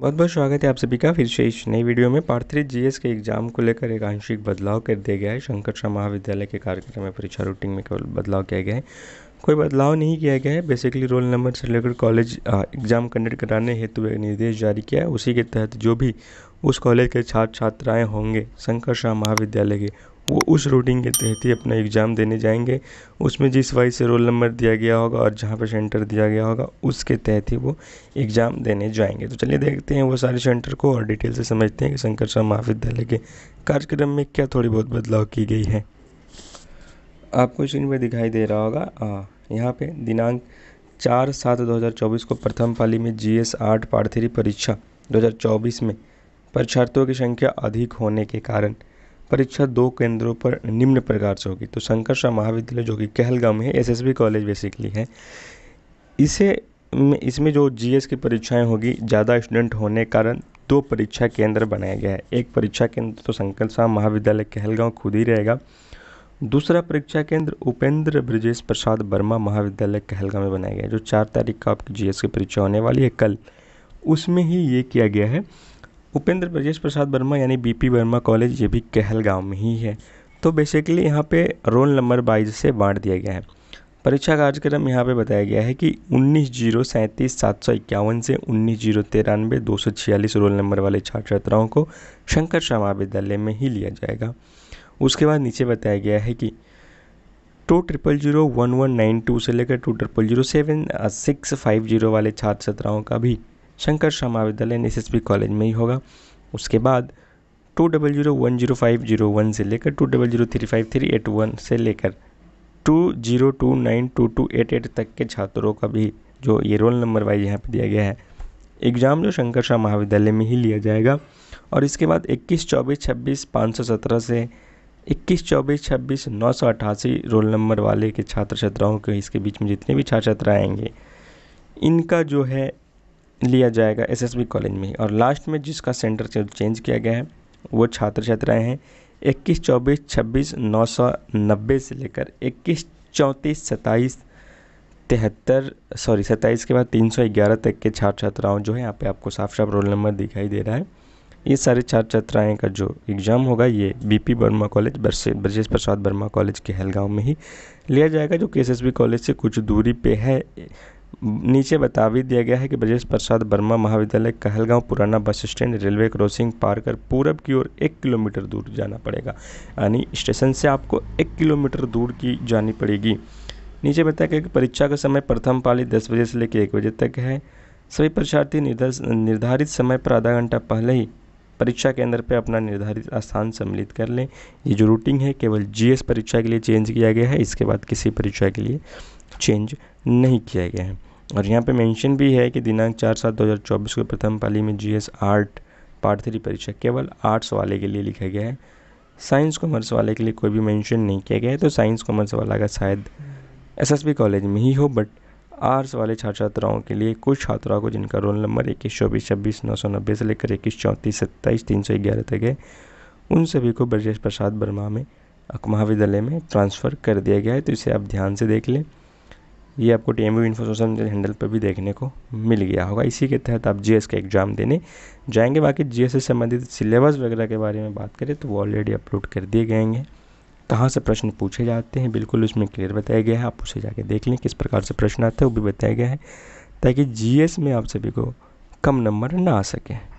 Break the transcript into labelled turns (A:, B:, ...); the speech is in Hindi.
A: बहुत बहुत स्वागत है आप सभी का फिर से इस नई वीडियो में पार्ट थ्री जीएस के एग्जाम को लेकर एक आंशिक बदलाव कर दिया गया है शंकर शाह महाविद्यालय के कार्यक्रम में परीक्षा रूटीन में केवल बदलाव किया गया है कोई बदलाव नहीं किया गया है बेसिकली रोल नंबर से लेकर कॉलेज एग्जाम कंडक्ट कराने हेतु एक निर्देश जारी किया है उसी के तहत जो भी उस कॉलेज के छात्र छात्राएँ होंगे शंकर शाह महाविद्यालय के वो उस रूटीन के तहत ही अपना एग्ज़ाम देने जाएंगे उसमें जिस वाइज से रोल नंबर दिया गया होगा और जहाँ पर सेंटर दिया गया होगा उसके तहत ही वो एग्ज़ाम देने जाएंगे तो चलिए देखते हैं वो सारे सेंटर को और डिटेल से समझते हैं कि शंकर शाह महाविद्यालय के कार्यक्रम में क्या थोड़ी बहुत बदलाव की गई है आपको स्क्रीन पर दिखाई दे रहा होगा यहाँ पे दिनांक चार सात दो हज़ार चौबीस को प्रथम पाली में जी एस आर्ट पार्थरी परीक्षा 2024 में परीक्षार्थियों की संख्या अधिक होने के कारण परीक्षा दो केंद्रों पर निम्न प्रकार से होगी तो शंकर शाह महाविद्यालय जो कि में है बी कॉलेज बेसिकली है इसे इसमें जो एस की परीक्षाएं होगी ज़्यादा स्टूडेंट होने के कारण दो परीक्षा केंद्र बनाया गया है एक परीक्षा केंद्र तो शंकर शाह महाविद्यालय कहलगांव खुद ही रहेगा दूसरा परीक्षा केंद्र उपेंद्र ब्रजेश प्रसाद वर्मा महाविद्यालय कहलगांव में बनाया गया है जो चार तारीख का आपकी जीएस की परीक्षा होने वाली है कल उसमें ही ये किया गया है उपेंद्र ब्रजेश प्रसाद वर्मा यानी बीपी वर्मा कॉलेज ये भी कहलगांव में ही है तो बेसिकली यहाँ पे रोल नंबर वाइज से बांट दिया गया है परीक्षा कार्यक्रम यहाँ पे बताया गया है कि उन्नीस जीरो सैंतीस सात सौ इक्यावन से उन्नीस जीरो तिरानवे दो सौ छियालीस रोल नंबर वाले छात्र छात्राओं को शंकर शर्मा विद्यालय में ही लिया जाएगा उसके बाद नीचे बताया गया है कि two triple zero one one nine two से लेकर two triple zero seven six five zero वाले छात्र छात्राओं का भी शंकर शाह महाविद्यालय एन एस कॉलेज में ही होगा उसके बाद two double zero one zero five zero one से लेकर two double zero three five three eight one से लेकर two zero two nine two two eight eight तक के छात्रों का भी जो ये रोल नंबर वाइज यहाँ पर दिया गया है एग्ज़ाम जो शंकर शाह महाविद्यालय में ही लिया जाएगा और इसके बाद इक्कीस चौबीस छब्बीस पाँच सौ सत्रह से इक्कीस चौबीस छब्बीस नौ सौ अट्ठासी रोल नंबर वाले के छात्र छात्राओं के इसके बीच में जितने भी छात्र छात्रा आएंगे इनका जो है लिया जाएगा एसएसबी कॉलेज में और लास्ट में जिसका सेंटर चेंज किया गया है वो छात्र छात्राएँ हैं इक्कीस चौबीस छब्बीस नौ सौ नब्बे से लेकर इक्कीस चौंतीस सताईस तिहत्तर सॉरी सताईस के बाद तीन सौ ग्यारह तक के छात्र छात्राओं जो है यहाँ पे आपको साफ साफ रोल नंबर दिखाई दे रहा है ये सारे छात्र छात्राएँ का जो एग्ज़ाम होगा ये BP Verma college Brajesh Prasad Verma college के हलगांव में ही लिया जाएगा जो के एस कॉलेज से कुछ दूरी पे है नीचे बता भी दिया गया है कि ब्रजेश प्रसाद वर्मा महाविद्यालय कहलगांव पुराना बस स्टैंड रेलवे क्रॉसिंग पार कर पूरब की ओर एक किलोमीटर दूर जाना पड़ेगा यानी स्टेशन से आपको एक किलोमीटर दूर की जानी पड़ेगी नीचे बताया गया कि परीक्षा का समय प्रथम पाली दस बजे से लेकर एक बजे तक है सभी परीक्षार्थी निर्धारित समय पर आधा घंटा पहले ही परीक्षा केंद्र पर अपना निर्धारित स्थान सम्मिलित कर लें ये जो रूटिंग है केवल जीएस परीक्षा के लिए चेंज किया गया है इसके बाद किसी परीक्षा के लिए चेंज नहीं किया गया है और यहाँ पे मेंशन भी है कि दिनांक चार सात दो हज़ार चौबीस को प्रथम पाली में जीएस आर्ट पार्ट थ्री परीक्षा केवल आर्ट्स वाले के लिए लिखा गया है साइंस कॉमर्स वाले के लिए कोई भी मेंशन नहीं किया गया है तो साइंस कॉमर्स वाला का शायद एसएसबी कॉलेज में ही हो बट आर्ट्स वाले छात्र छात्राओं के लिए कुछ छात्राओं को जिनका रोल नंबर इक्कीस चौबीस छब्बीस नौ सौ नब्बे से लेकर इक्कीस चौंतीस सत्ताईस तीन सौ ग्यारह तक है उन सभी को ब्रजेश प्रसाद वर्मा में महाविद्यालय में ट्रांसफ़र कर दिया गया है तो इसे आप ध्यान से देख लें ये आपको T M info information handle पर भी देखने को मिल गया होगा इसी के तहत आप जीएस का एग्ज़ाम देने जाएंगे बाकी जीएस से संबंधित सिलेबस वगैरह के बारे में बात करें तो वो ऑलरेडी अपलोड कर दिए गए हैं कहाँ से प्रश्न पूछे जाते हैं बिल्कुल उसमें क्लियर बताया गया है आप उसे जाके देख लें किस प्रकार से प्रश्न आते हैं वो भी बताया गया है ताकि जी में आप सभी को कम नंबर ना आ सके